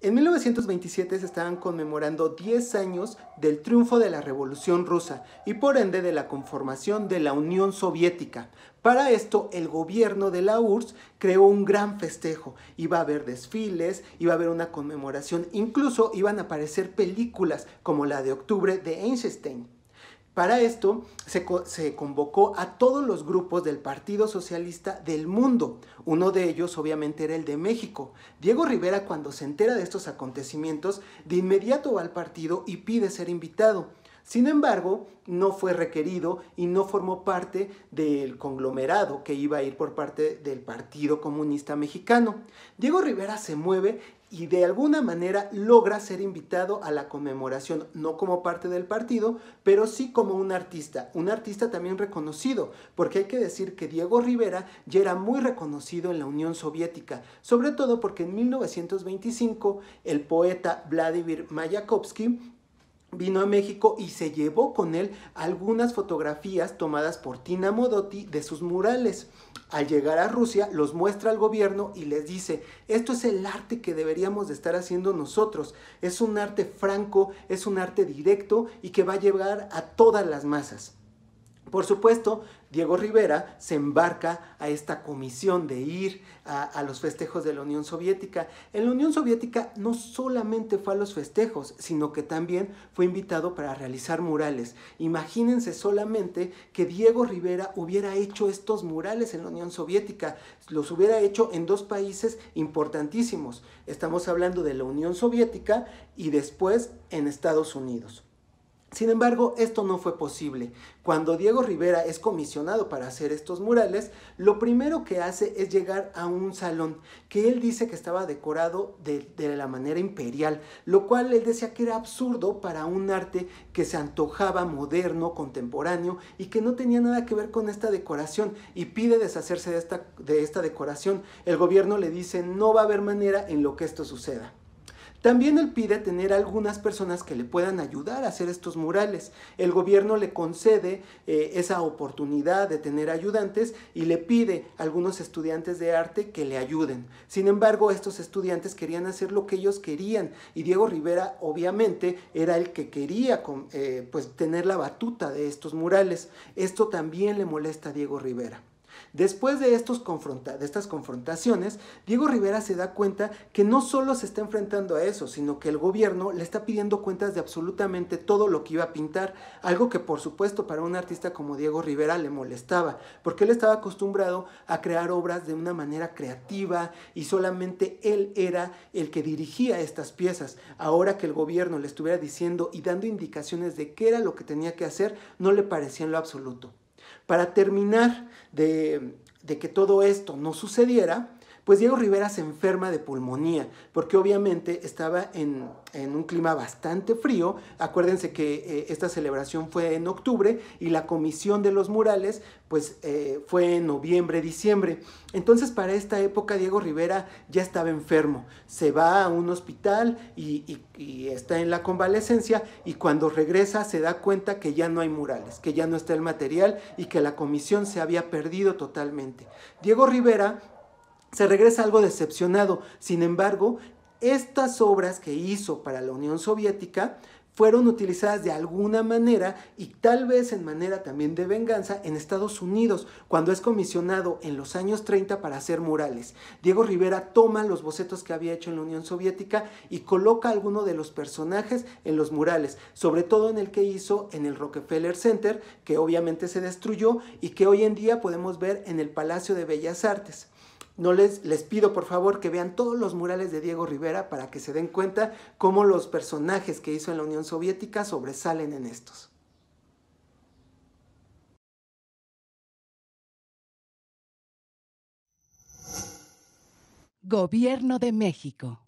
En 1927 se estaban conmemorando 10 años del triunfo de la Revolución Rusa y por ende de la conformación de la Unión Soviética. Para esto, el gobierno de la URSS creó un gran festejo. Iba a haber desfiles, iba a haber una conmemoración, incluso iban a aparecer películas como la de octubre de Einstein. Para esto se, convocó a todos los grupos del Partido Socialista del mundo. Uno de ellos obviamente era el de México. Diego Rivera cuando se entera de estos acontecimientos, de inmediato va al partido y pide ser invitado. Sin embargo, no fue requerido y no formó parte del conglomerado que iba a ir por parte del Partido Comunista Mexicano. Diego Rivera se mueve y de alguna manera logra ser invitado a la conmemoración, no como parte del partido, pero sí como un artista, un artista también reconocido, porque hay que decir que Diego Rivera ya era muy reconocido en la Unión Soviética, sobre todo porque en 1925 el poeta Vladimir Mayakovsky vino a México y se llevó con él algunas fotografías tomadas por Tina Modotti de sus murales. Al llegar a Rusia, los muestra al gobierno y les dice, esto es el arte que deberíamos de estar haciendo nosotros. Es un arte franco, es un arte directo y que va a llegar a todas las masas. Por supuesto, Diego Rivera se embarca a esta comisión de ir a, los festejos de la Unión Soviética. En la Unión Soviética no solamente fue a los festejos, sino que también fue invitado para realizar murales. Imagínense solamente que Diego Rivera hubiera hecho estos murales en la Unión Soviética, los hubiera hecho en dos países importantísimos. Estamos hablando de la Unión Soviética y después en Estados Unidos. Sin embargo, esto no fue posible. Cuando Diego Rivera es comisionado para hacer estos murales, lo primero que hace es llegar a un salón que él dice que estaba decorado de, la manera imperial, lo cual él decía que era absurdo para un arte que se antojaba moderno, contemporáneo y que no tenía nada que ver con esta decoración y pide deshacerse de esta, de esta decoración. El gobierno le dice no va a haber manera en lo que esto suceda. También él pide tener algunas personas que le puedan ayudar a hacer estos murales. El gobierno le concede eh, esa oportunidad de tener ayudantes y le pide a algunos estudiantes de arte que le ayuden. Sin embargo, estos estudiantes querían hacer lo que ellos querían y Diego Rivera obviamente era el que quería eh, pues, tener la batuta de estos murales. Esto también le molesta a Diego Rivera. Después de, estos de estas confrontaciones, Diego Rivera se da cuenta que no solo se está enfrentando a eso, sino que el gobierno le está pidiendo cuentas de absolutamente todo lo que iba a pintar, algo que por supuesto para un artista como Diego Rivera le molestaba, porque él estaba acostumbrado a crear obras de una manera creativa y solamente él era el que dirigía estas piezas. Ahora que el gobierno le estuviera diciendo y dando indicaciones de qué era lo que tenía que hacer, no le parecía en lo absoluto. Para terminar de, que todo esto no sucediera, pues Diego Rivera se enferma de pulmonía, porque obviamente estaba en, un clima bastante frío. Acuérdense que eh, esta celebración fue en octubre y la comisión de los murales pues eh, fue en noviembre, diciembre. Entonces para esta época Diego Rivera ya estaba enfermo. Se va a un hospital y, y está en la convalecencia y cuando regresa se da cuenta que ya no hay murales, que ya no está el material y que la comisión se había perdido totalmente. Diego Rivera se regresa algo decepcionado. Sin embargo, estas obras que hizo para la Unión Soviética fueron utilizadas de alguna manera y tal vez en manera también de venganza en Estados Unidos, cuando es comisionado en los años 30 para hacer murales. Diego Rivera toma los bocetos que había hecho en la Unión Soviética y coloca alguno de los personajes en los murales, sobre todo en el que hizo en el Rockefeller Center, que obviamente se destruyó y que hoy en día podemos ver en el Palacio de Bellas Artes no les, les pido por favor que vean todos los murales de Diego Rivera para que se den cuenta cómo los personajes que hizo en la Unión Soviética sobresalen en estos. Gobierno de México.